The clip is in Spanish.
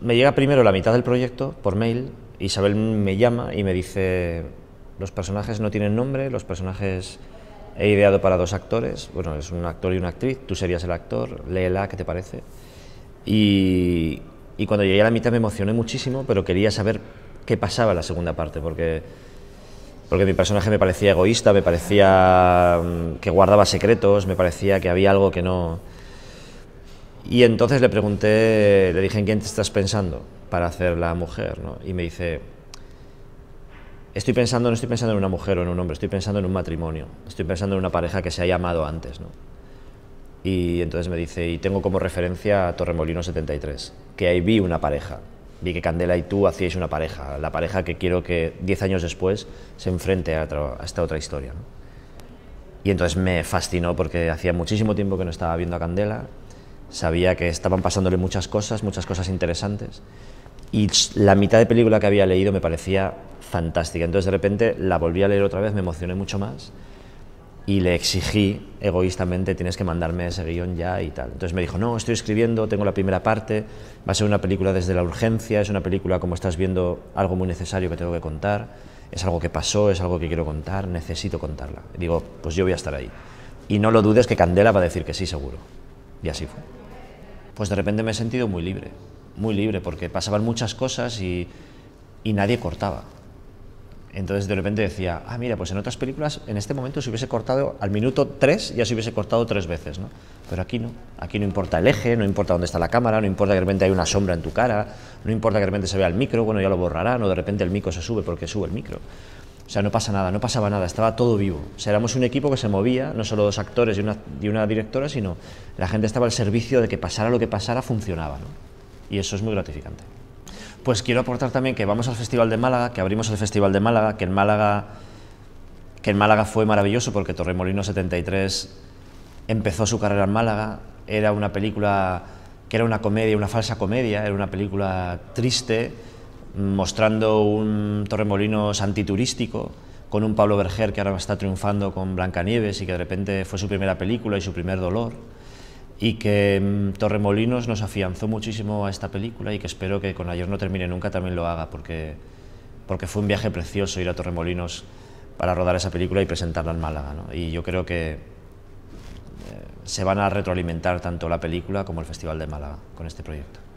me llega primero la mitad del proyecto por mail, Isabel me llama y me dice, los personajes no tienen nombre, los personajes he ideado para dos actores, bueno, es un actor y una actriz, tú serías el actor, léela, ¿qué te parece? Y, cuando llegué a la mitad me emocioné muchísimo, pero quería saber qué pasaba en la segunda parte, porque, porque mi personaje me parecía egoísta, me parecía mm, que guardaba secretos, me parecía que había algo que no y entonces le pregunté, le dije, ¿en quién te estás pensando para hacer la mujer? ¿no? Y me dice, estoy pensando, no estoy pensando en una mujer o en un hombre, estoy pensando en un matrimonio, estoy pensando en una pareja que se haya amado antes. ¿no? Y entonces me dice, y tengo como referencia a Torremolino 73, que ahí vi una pareja, vi que Candela y tú hacíais una pareja, la pareja que quiero que diez años después se enfrente a, esta otra historia. Y entonces me fascinó porque hacía muchísimo tiempo que no estaba viendo a Candela, sabía que estaban pasándole muchas cosas, muchas cosas interesantes, y la mitad de película que había leído me parecía fantástica. Entonces de repente la volví a leer otra vez, me emocioné mucho más y le exigí egoístamente, tienes que mandarme ese guión ya y tal. Entonces me dijo, no, estoy escribiendo, tengo la primera parte, va a ser una película desde la urgencia, es una película, como estás viendo, algo muy necesario que tengo que contar, es algo que pasó, es algo que quiero contar, necesito contarla. digo, pues yo voy a estar ahí. Y no lo dudes que Candela va a decir que sí, seguro. Y así fue pues de repente me he sentido muy libre, muy libre, porque pasaban muchas cosas y, nadie cortaba. Entonces de repente decía, ah, mira, pues en otras películas en este momento se hubiese cortado al minuto tres, ya se hubiese cortado tres veces, ¿no? Pero aquí no, aquí no importa el eje, no importa dónde está la cámara, no importa que de repente hay una sombra en tu cara, no importa que de repente se vea el micro, bueno, ya lo borrarán, o de repente el micro se sube porque sube el micro. O sea, no pasa nada, no pasaba nada, estaba todo vivo. O éramos un equipo que se movía, no solo dos actores y una, directora, sino la gente estaba al servicio de que pasara lo que pasara, funcionaba. Y eso es muy gratificante. Pues quiero aportar también que vamos al Festival de Málaga, que abrimos el Festival de Málaga, que en Málaga, que en Málaga fue maravilloso porque Torremolino 73 empezó su carrera en Málaga, era una película que era una comedia, una falsa comedia, era una película triste, mostrando un Torremolinos antiturístico, con un Pablo Berger que ahora está triunfando con Blancanieves y que de repente fue su primera película y su primer dolor, y que mm, Torremolinos nos afianzó muchísimo a esta película y que espero que con Ayer no termine nunca también lo haga, porque, porque fue un viaje precioso ir a Torremolinos para rodar esa película y presentarla en Málaga. ¿no? Y yo creo que eh, se van a retroalimentar tanto la película como el Festival de Málaga con este proyecto.